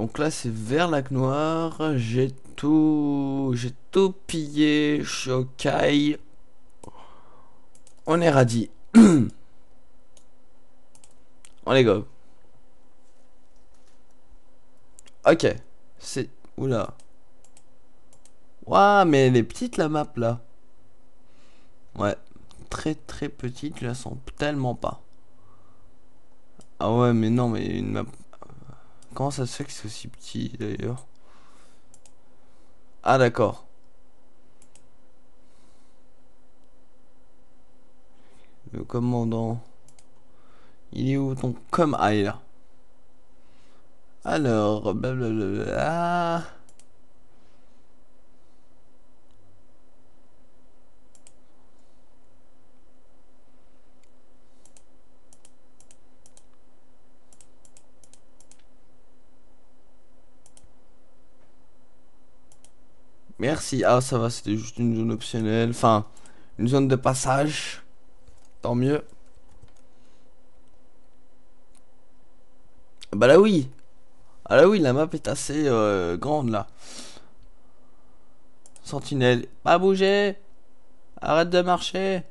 Donc là, c'est vers Lac Noir. J'ai tout, j'ai tout pillé. Shokai. On est radis. On les go Ok. C'est. Oula. Waouh, mais elle est petite la map là. Ouais. Très très petite, je la sens tellement pas. Ah ouais, mais non, mais une map Comment ça se fait que c'est aussi petit d'ailleurs Ah d'accord. Le commandant. Il est où ton com Ah là. Alors, blablabla. Ah. Merci. Ah, ça va, c'était juste une zone optionnelle. Enfin, une zone de passage. Tant mieux. Bah là oui. Ah là oui, la map est assez euh, grande là. Sentinelle, pas bouger. Arrête de marcher.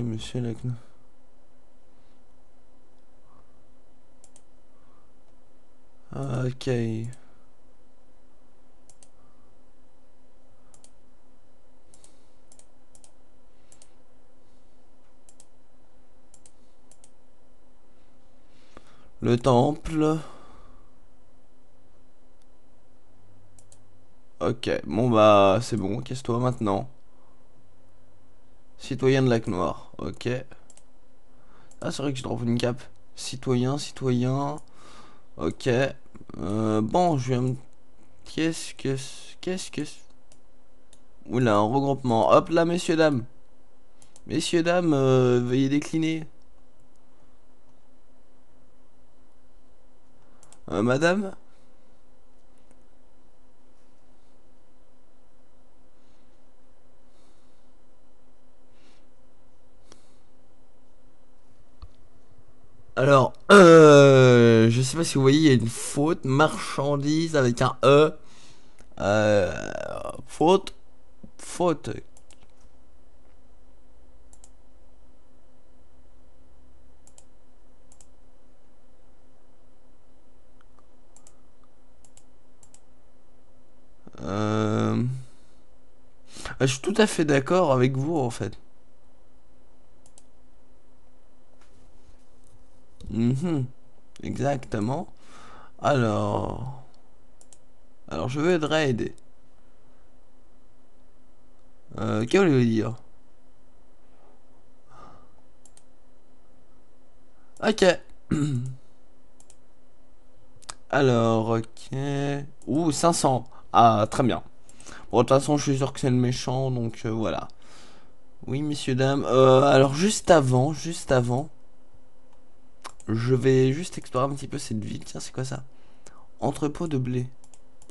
monsieur là. Ok. Le temple. Ok, bon bah c'est bon, qu'est-ce casse-toi maintenant. Citoyen de lac noir, ok. Ah c'est vrai que je drop une cape. Citoyen, citoyen. Ok. Euh, bon, je vais me... Qu'est-ce que... Qu'est-ce que... Oula, un regroupement. Hop là, messieurs, dames. Messieurs, dames, euh, veuillez décliner. Euh, madame Alors, euh, je sais pas si vous voyez, il y a une faute, marchandise avec un E. Euh, faute, faute, Bah, je suis tout à fait d'accord avec vous en fait. Mhm. exactement. Alors... Alors je vais aider. aider. Euh, Qu'est-ce que vous dire Ok. Alors, ok. Ouh, 500. Ah, très bien. Bon, de toute façon, je suis sûr que c'est le méchant, donc euh, voilà. Oui, messieurs, dames. Euh, alors, juste avant, juste avant, je vais juste explorer un petit peu cette ville. Tiens, c'est quoi ça Entrepôt de blé.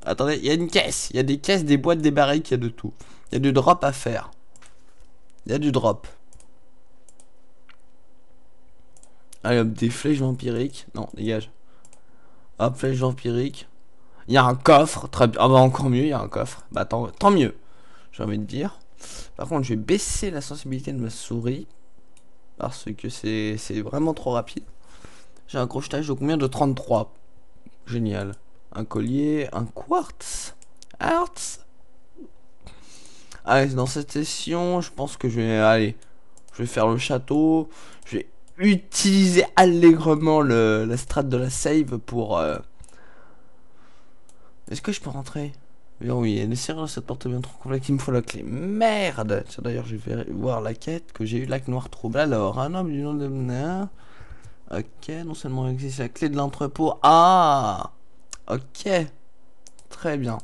Attendez, il y a une caisse. Il y a des caisses, des boîtes, des barriques, il y a de tout. Il y a du drop à faire. Il y a du drop. Allez hop, des flèches vampiriques. Non, dégage. Hop, flèches vampiriques. Il y a un coffre, très bien. Ah bah encore mieux, il y a un coffre. Bah tant, tant mieux, j'ai envie de dire. Par contre, je vais baisser la sensibilité de ma souris. Parce que c'est vraiment trop rapide. J'ai un crochetage de combien De 33. Génial. Un collier, un quartz. Arts. Allez, dans cette session, je pense que je vais Allez, Je vais faire le château. Je vais utiliser allègrement la strat de la save pour... Euh, est-ce que je peux rentrer Bien oui, elle est cette porte est bien trop complexe, il me faut la clé. Merde d'ailleurs, je vais voir la quête que j'ai eu, lac noir trouble. Alors, un homme du nom de... Ok, non seulement il existe la clé de l'entrepôt. Ah Ok. Très bien.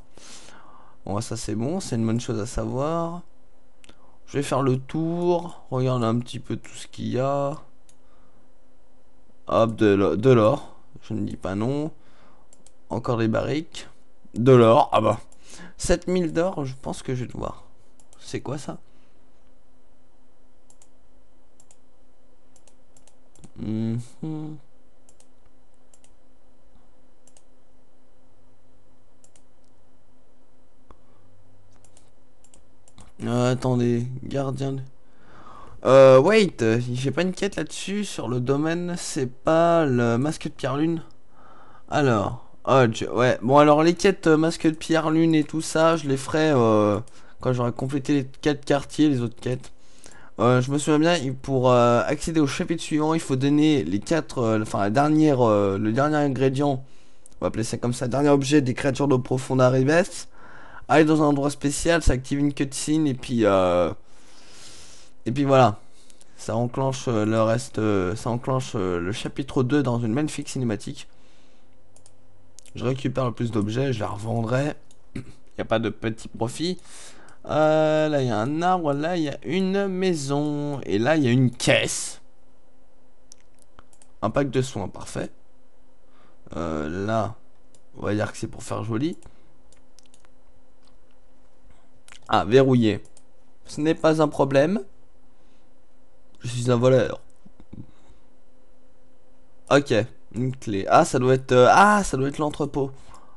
Bon, bah, ça c'est bon, c'est une bonne chose à savoir. Je vais faire le tour, regarde un petit peu tout ce qu'il y a. Hop, de l'or. Je ne dis pas non. Encore des barriques. De l'or, ah bah. 7000 d'or, je pense que je vais devoir. C'est quoi ça mhm. euh, attendez, gardien. Euh, wait, j'ai pas une quête là-dessus sur le domaine, c'est pas le masque de Pierre Lune. Alors, ah, ouais. Bon, alors les quêtes euh, masque de pierre lune et tout ça, je les ferai euh, quand j'aurai complété les quatre quartiers, les autres quêtes. Euh, je me souviens bien, pour accéder au chapitre suivant, il faut donner les quatre, enfin la dernière, le dernier ingrédient, on va appeler ça comme ça, dernier objet des créatures d'eau profonde à Ribes. Aller dans un endroit spécial, ça active une cutscene et puis et puis voilà, ça enclenche le reste, ça enclenche le chapitre 2 dans une magnifique cinématique je récupère le plus d'objets, je la revendrai. Il n'y a pas de petit profit. Euh, là, il y a un arbre, là, il y a une maison. Et là, il y a une caisse. Un pack de soins, parfait. Euh, là, on va dire que c'est pour faire joli. Ah, verrouillé. Ce n'est pas un problème. Je suis un voleur. Ok. Une clé. Ah, ça doit être... Euh, ah, ça doit être l'entrepôt.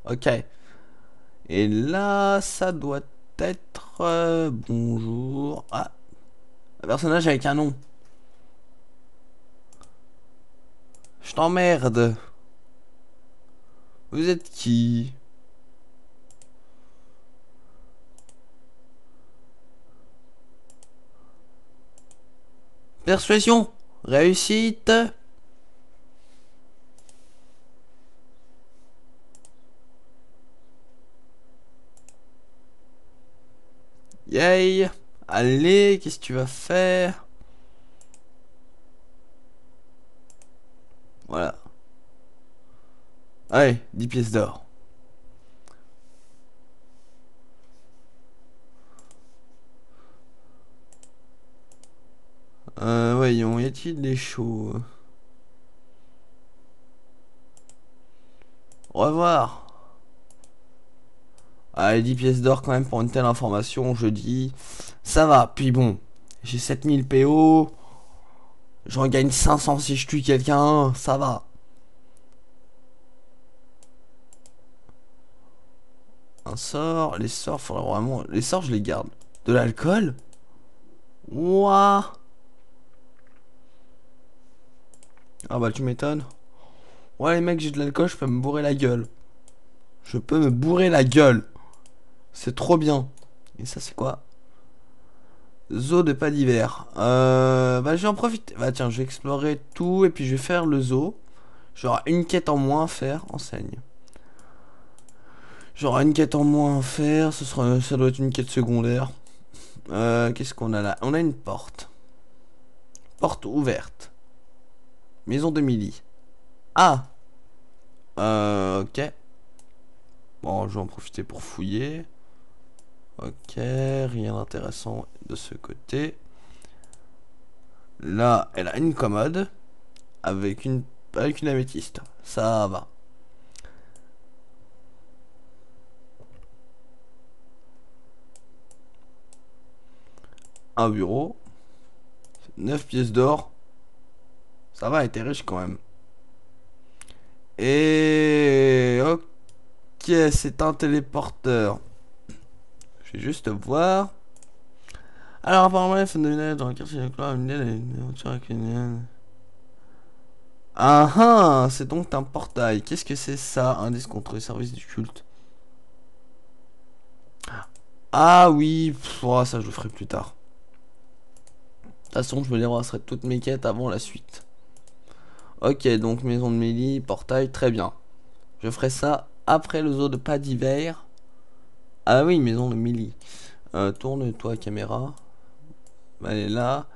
Ok. Et là, ça doit être... Euh, bonjour. Ah. Un personnage avec un nom. Je t'emmerde. Vous êtes qui Persuasion Réussite Allez, qu'est-ce que tu vas faire Voilà. Allez, 10 pièces d'or. Euh, voyons, y a-t-il des shows Au revoir Allez, 10 pièces d'or quand même pour une telle information, je dis. Ça va, puis bon, j'ai 7000 PO. J'en gagne 500 si je tue quelqu'un, ça va. Un sort, les sorts, faudrait vraiment... Les sorts, je les garde. De l'alcool Ouah Ah bah tu m'étonnes. Ouais les mecs, j'ai de l'alcool, je peux me bourrer la gueule. Je peux me bourrer la gueule. C'est trop bien. Et ça, c'est quoi Zoo de pas d'hiver. Euh, bah, je vais en profiter. Bah, tiens, je vais explorer tout et puis je vais faire le zoo. J'aurai une quête en moins à faire. Enseigne. J'aurai une quête en moins à faire. Ce sera, ça doit être une quête secondaire. Euh, qu'est-ce qu'on a là On a une porte. Porte ouverte. Maison de Milly. Ah Euh, ok. Bon, je vais en profiter pour fouiller. Ok, rien d'intéressant de ce côté. Là, elle a une commode avec une, avec une améthyste. Ça va. Un bureau. 9 pièces d'or. Ça va, elle était riche quand même. Et... Ok, c'est un téléporteur. Je vais juste voir. Alors, apparemment, les de dans le quartier de la une une avec ah, ah C'est donc un portail. Qu'est-ce que c'est ça Indice contre les services du culte. Ah oui, oh, ça je le ferai plus tard. De toute façon, je me débrasserai toutes mes quêtes avant la suite. Ok, donc maison de Mélie, portail, très bien. Je ferai ça après le zoo de pas d'hiver. Ah oui, maison de Milly. Euh, tourne-toi caméra. Elle est là.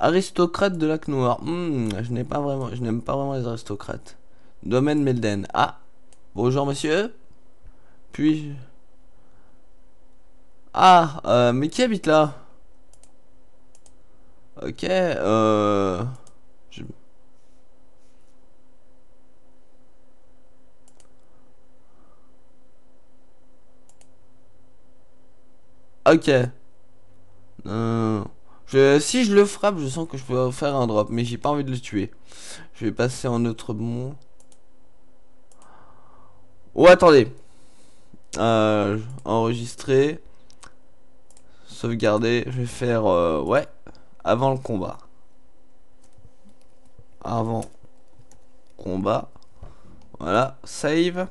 Aristocrate de lac noir. Hmm, je n'ai pas vraiment, je n'aime pas vraiment les aristocrates. Domaine Melden. Ah, bonjour monsieur. Puis. Ah, euh, mais qui habite là Ok, euh... Ok. Euh, si je le frappe, je sens que je peux faire un drop, mais j'ai pas envie de le tuer. Je vais passer en autre bon. Oh, attendez. Euh, enregistrer. Sauvegarder. Je vais faire... Euh, ouais. Avant le combat. Avant combat. Voilà. Save.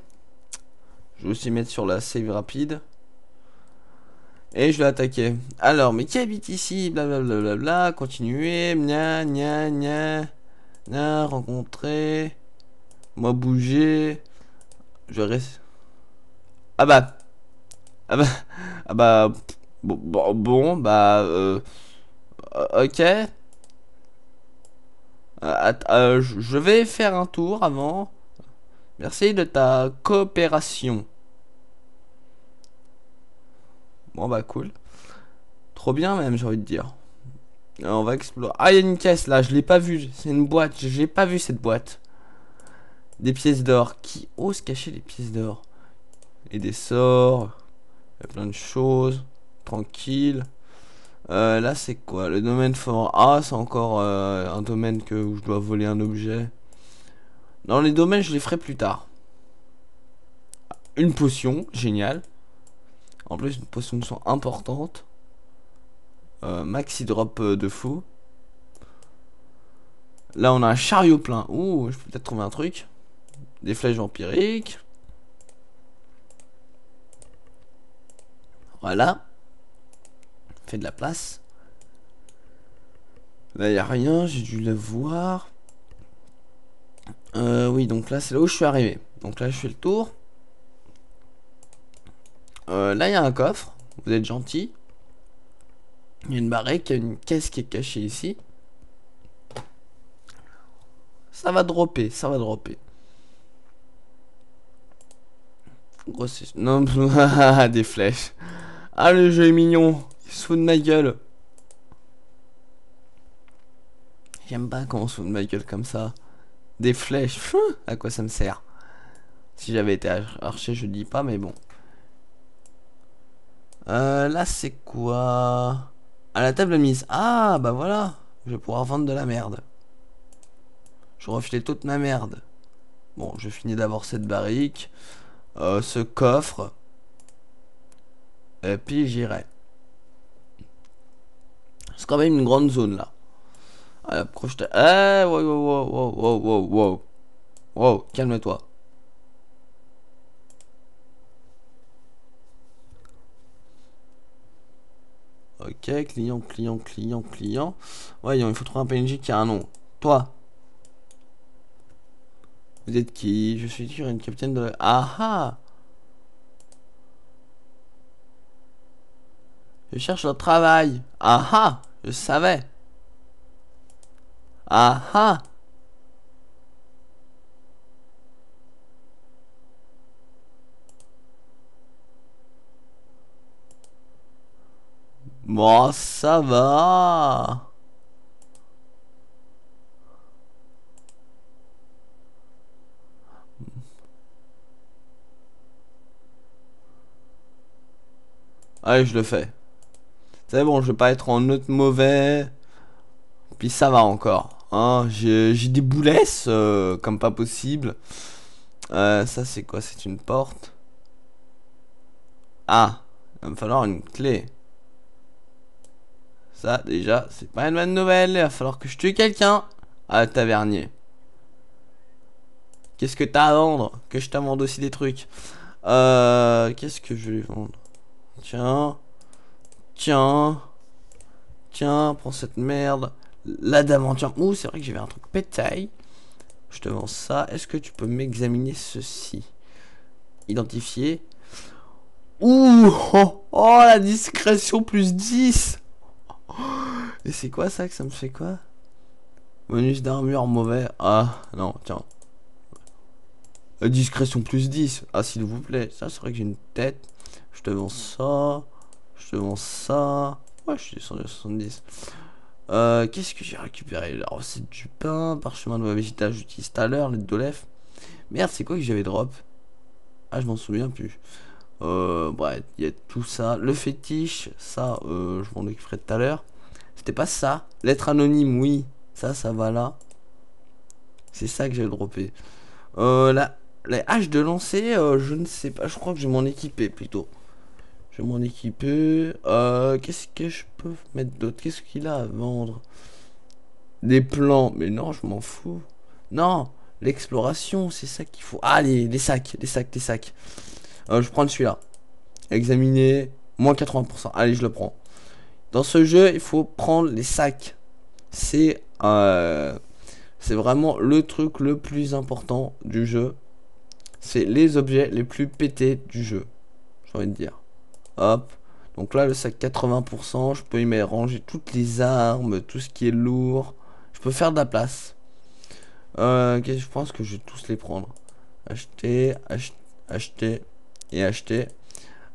Je vais aussi mettre sur la save rapide. Et je vais attaquer. Alors, mais qui habite ici Blablabla, continuez. Nia Nia Nia Nia. rencontrer, moi bouger, je reste. Ah bah, ah bah, ah bah, bon, bon, bah, euh, ok. Euh, euh, je vais faire un tour avant. Merci de ta coopération. Bon bah cool. Trop bien même j'ai envie de dire. Euh, on va explorer. Ah il y a une caisse là, je l'ai pas vue. C'est une boîte, j'ai pas vu cette boîte. Des pièces d'or. Qui ose cacher les pièces d'or Et des sorts. Il y a plein de choses. Tranquille. Euh, là c'est quoi Le domaine fort. Ah c'est encore euh, un domaine que, où je dois voler un objet. Non les domaines je les ferai plus tard. Une potion, génial. En plus, une potion importante. Euh, maxi drop euh, de fou. Là, on a un chariot plein. Ouh, je peux peut-être trouver un truc. Des flèches empiriques. Voilà. Fait de la place. Là, il a rien. J'ai dû le voir. Euh, oui, donc là, c'est là où je suis arrivé. Donc là, je fais le tour. Euh, là, il y a un coffre. Vous êtes gentil. Il y a une barrique, qui a une caisse qui est cachée ici. Ça va dropper, ça va dropper. Grosse... Non, des flèches. Ah, le jeu est mignon. Il se fout ma gueule. J'aime pas quand on se ma gueule comme ça. Des flèches, à quoi ça me sert Si j'avais été archer, je dis pas, mais bon. Euh, là, c'est quoi À la table mise. Ah, bah voilà. Je vais pouvoir vendre de la merde. Je refilais toute ma merde. Bon, je finis d'avoir cette barrique. Euh, ce coffre. Et puis j'irai. C'est quand même une grande zone là. Ah, la prochaine. Eh, wow, wow, wow, wow, wow. Wow, calme-toi. Ok, client, client, client, client. Voyons, il faut trouver un PNJ qui a un nom. Toi. Vous êtes qui Je suis sûr une capitaine de... Ah ah Je cherche un travail. Ah ah Je savais. Ah ah Bon, ça va. Allez, je le fais. C'est bon, je vais pas être en note mauvais. Puis ça va encore. Hein. J'ai des boulesses euh, comme pas possible. Euh, ça, c'est quoi C'est une porte. Ah, il va me falloir une clé. Ça, déjà, c'est pas une bonne nouvelle. Il va falloir que je tue quelqu'un. Ah, tavernier. Qu'est-ce que t'as à vendre Que je t'amende aussi des trucs. Euh, qu'est-ce que je vais vendre Tiens. Tiens. Tiens, prends cette merde. La d'aventure. Ouh, c'est vrai que j'avais un truc pétail. Je te vends ça. Est-ce que tu peux m'examiner ceci Identifier. Ouh oh, oh, la discrétion plus 10 et c'est quoi ça que ça me fait quoi Bonus d'armure mauvais. Ah, non, tiens. Euh, discrétion plus 10. Ah, s'il vous plaît. Ça, c'est vrai que j'ai une tête. Je te vends ça. Je te vends ça. Ouais, je suis descendu à 70. Euh, qu'est-ce que j'ai récupéré La recette du pain, parchemin de ma j'utilise tout à l'heure, l'aide de Merde, c'est quoi que j'avais drop Ah, je m'en souviens plus. Euh, bref, bah, il y a tout ça. Le fétiche, ça, euh, je m'en occuperai tout à l'heure. C'était pas ça. L'être anonyme, oui. Ça, ça va là. C'est ça que j'ai droppé. Euh, la, hache de lancer, euh, je ne sais pas. Je crois que je vais m'en équiper plutôt. Je vais m'en équiper. Qu'est-ce que je peux mettre d'autre Qu'est-ce qu'il a à vendre Des plans. Mais non, je m'en fous. Non, l'exploration, c'est ça qu'il faut. Ah, les, les sacs, les sacs, les sacs. Euh, je prends celui-là. Examiner, moins 80%. Allez, je le prends. Dans ce jeu, il faut prendre les sacs. C'est euh, c'est vraiment le truc le plus important du jeu. C'est les objets les plus pétés du jeu. J'ai envie de dire. Hop. Donc là, le sac 80%, je peux y mettre, ranger toutes les armes, tout ce qui est lourd. Je peux faire de la place. Euh, je pense que je vais tous les prendre. Acheter, acheter, acheter, et acheter.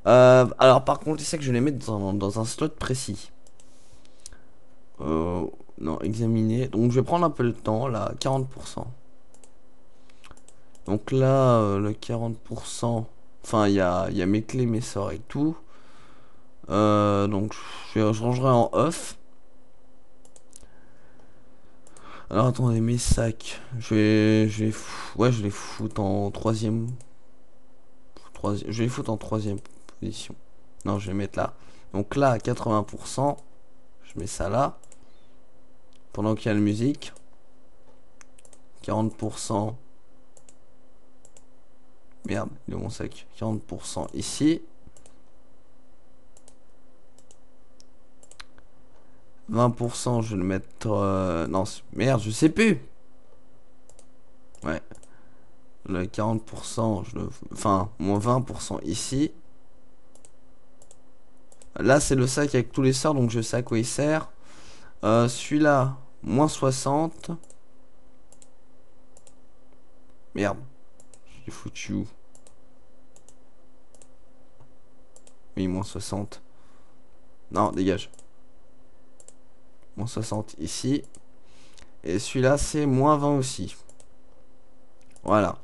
Euh, alors par contre, c'est que je les mets dans, dans un slot précis. Euh, non, examiner. Donc je vais prendre un peu le temps, là, 40%. Donc là, euh, le 40%, enfin, il ya a, y mes clés, mes sorts et tout. donc je, je rangerai en off. Alors attendez, mes sacs, je vais, je vais, ouais, je les fous en troisième je vais foutre en troisième position. Non, je vais mettre là. Donc là, à 80%, je mets ça là. Pendant qu'il y a la musique. 40%. Merde, il est mon sec. 40% ici. 20% je vais le mettre... Euh, non, merde, je sais plus le 40%, je enfin, moins 20% ici. Là, c'est le sac avec tous les sorts, donc je sais à quoi il sert. Euh, celui-là, moins 60. Merde. J'ai foutu Oui, moins 60. Non, dégage. Moins 60 ici. Et celui-là, c'est moins 20 aussi. Voilà.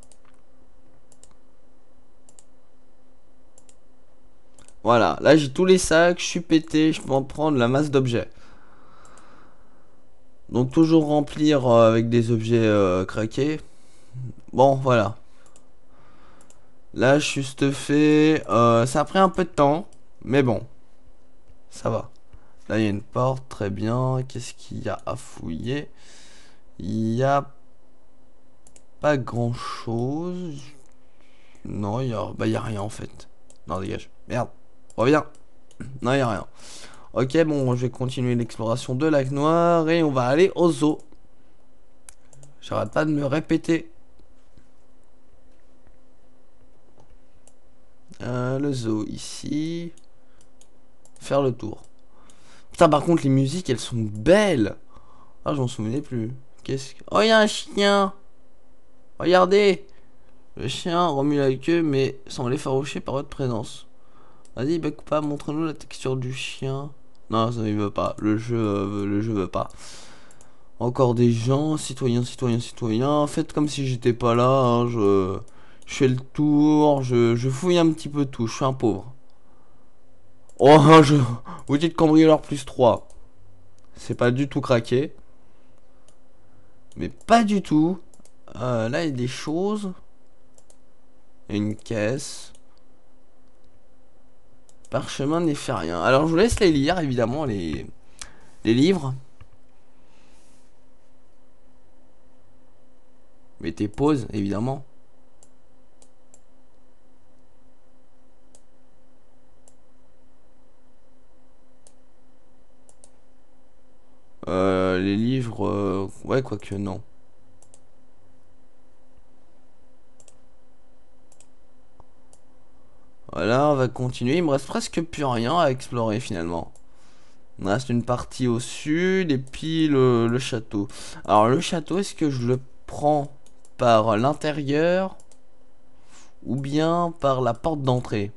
Voilà, là j'ai tous les sacs, je suis pété, je peux en prendre la masse d'objets. Donc toujours remplir euh, avec des objets euh, craqués. Bon, voilà. Là, je suis stuffé. Euh, ça a pris un peu de temps, mais bon. Ça va. Là, il y a une porte, très bien. Qu'est-ce qu'il y a à fouiller Il y a pas grand-chose. Non, il y, a... Bah, a rien en fait. Non, dégage. Merde. Reviens. Non, il a rien. Ok, bon, je vais continuer l'exploration de lac noir et on va aller au zoo. J'arrête pas de me répéter. Euh, le zoo ici. Faire le tour. Putain, par contre, les musiques, elles sont belles. Ah, je m'en souvenais plus. Qu'est-ce Oh, il y a un chien Regardez Le chien remue la queue, mais semble effarouché par votre présence. Vas-y, bah, pas montre-nous la texture du chien. Non, ça il veut pas. Le jeu, euh, le jeu veut pas. Encore des gens, citoyens, citoyens, citoyens. Faites comme si j'étais pas là. Hein, je, je fais le tour. Je, fouille un petit peu tout. Je suis un pauvre. Oh, je... Vous dites cambrioleur plus 3. C'est pas du tout craqué. Mais pas du tout. Euh, là, il y a des choses. Une caisse. Parchemin n'est fait rien. Alors, je vous laisse les lire, évidemment, les, les livres. Mettez pause, évidemment. Euh, les livres... Euh, ouais, quoique non. Voilà, on va continuer. Il me reste presque plus rien à explorer finalement. Il me reste une partie au sud et puis le, château. Alors le château, est-ce que je le prends par l'intérieur ou bien par la porte d'entrée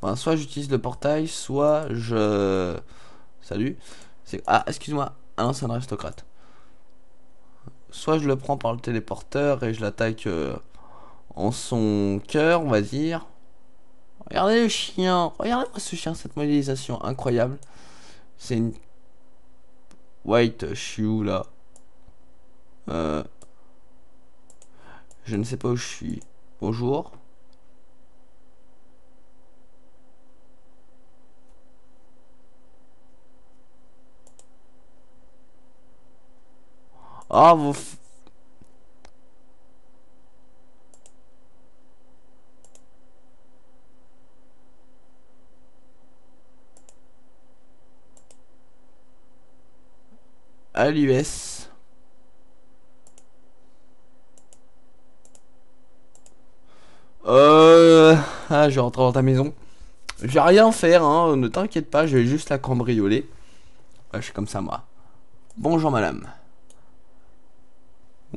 Enfin, soit j'utilise le portail, soit je... Salut. Ah, excuse-moi. Ah un ancien aristocrate. Soit je le prends par le téléporteur et je l'attaque euh, en son cœur, on va dire. Regardez le chien. Regardez-moi ce chien, cette modélisation incroyable. C'est une white shoe là. Euh, je ne sais pas où je suis. Bonjour. Ah, vous, l'US. Euh... Ah, je rentre dans ta maison. Je vais rien faire, hein, ne t'inquiète pas, je vais juste la cambrioler. Ah, je suis comme ça, moi. Bonjour, madame.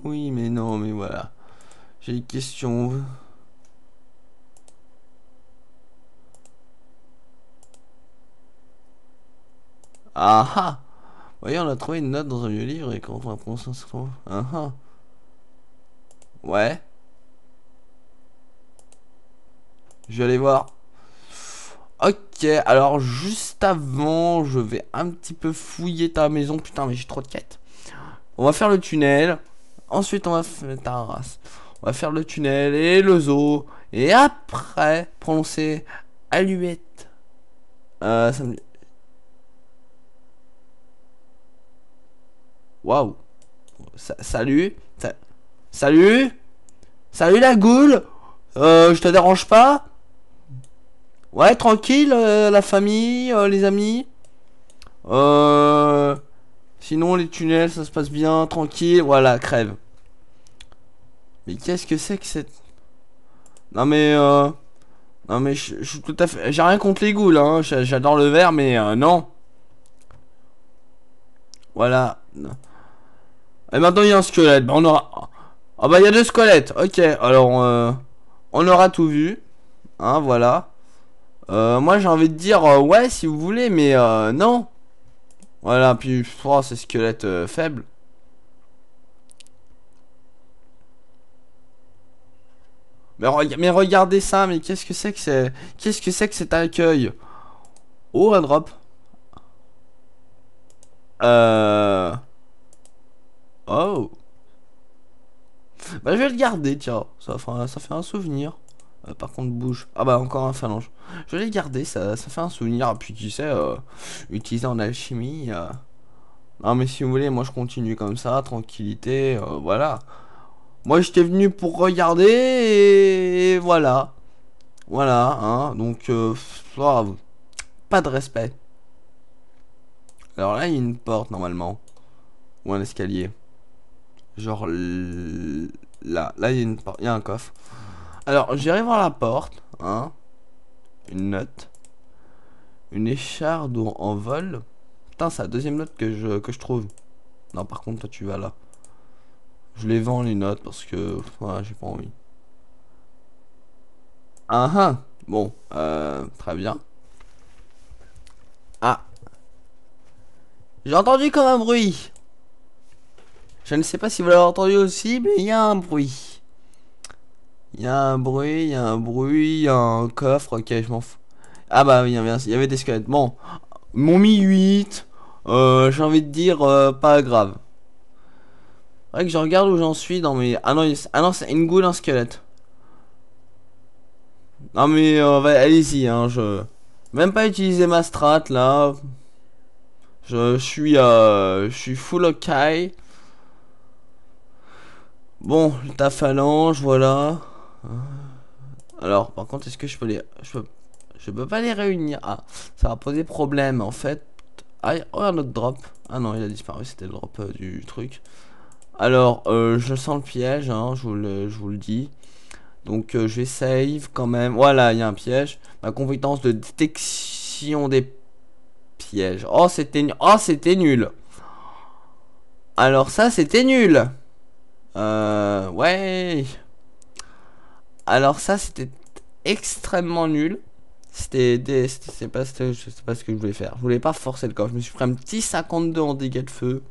Oui, mais non, mais voilà. J'ai une question. Ah ah Voyez, on a trouvé une note dans un vieux livre et quand on apprend ça, c'est ah, ah. Ouais. Je vais aller voir. Ok, alors juste avant, je vais un petit peu fouiller ta maison. Putain, mais j'ai trop de quêtes. On va faire le tunnel. Ensuite, on va faire ta race. On va faire le tunnel et le zoo. Et après, prononcer Aluette. Euh, ça me... Waouh. Salut. salut. Salut la goule. Euh, je te dérange pas Ouais, tranquille, euh, la famille, euh, les amis. Euh... Sinon, les tunnels, ça se passe bien, tranquille. Voilà, crève. Mais qu'est-ce que c'est que cette... Non mais... Euh... Non mais je suis tout à fait... J'ai rien contre les goules, hein. J'adore le verre, mais euh, non. Voilà. Et maintenant il y a un squelette. Bah, on aura. Ah bah il y a deux squelettes. Ok. Alors euh, on aura tout vu. Hein voilà. Euh, moi j'ai envie de dire euh, ouais si vous voulez mais non. Voilà puis oh, c'est squelette faible Mais, mais regardez ça, mais qu'est-ce que c'est que c'est Qu'est-ce que c'est que cet accueil Oh, un drop. Euh... Oh Bah je vais le garder, tiens. Ça, ça fait un souvenir. Euh, par contre, bouge. Ah bah encore un phalange. Je vais le garder, ça, ça fait un souvenir. Puis tu sais, euh, utilisé en alchimie. Euh. Non mais si vous voulez, moi je continue comme ça, tranquillité, euh, voilà. Moi j'étais venu pour regarder et, voilà. Voilà, hein, donc oh, pas de respect. Alors là, il y a une porte normalement. Ou un escalier. Genre là, là il y, a un coffre. Alors j'irai voir la porte, hein. Une note. Une écharde en vol. Putain, c'est la deuxième note que je, que je trouve. Non, par contre, toi tu vas là. Je les vends les notes parce que j'ai pas envie. Ah ah Bon, euh, très bien. Ah. J'ai entendu comme un bruit. Je ne sais pas si vous l'avez entendu aussi, mais il y a un bruit. Il y a un bruit, il y a un bruit, il y a un coffre, ok, je m'en fous. Ah bah oui, il y avait des squelettes. Bon, mon Mi 8, euh, j'ai envie de dire, euh, pas grave. Vrai que je regarde où j'en suis dans mes... Ah non, ah c'est une goule, un squelette. Non mais, euh, allez-y, hein, je... Même pas utiliser ma strat, là. Je, je suis, je suis full ok. Bon, ta phalange, voilà. Alors, par contre, est-ce que je peux les... Je peux... je peux pas les réunir. Ah, ça va poser problème, en fait. Ah, oh, un autre drop. Ah non, il a disparu, c'était le drop euh, du truc. Alors, euh, je sens le piège, hein, je, vous le, je vous le dis. Donc, euh, je vais save quand même. Voilà, il y a un piège. Ma compétence de détection des pièges. Oh, c'était oh, nul. Alors ça, c'était nul. Euh, ouais. Alors ça, c'était extrêmement nul. C'était pas, je sais pas ce que je voulais faire. Je voulais pas forcer le corps Je me suis pris un petit 52 en dégâts de feu.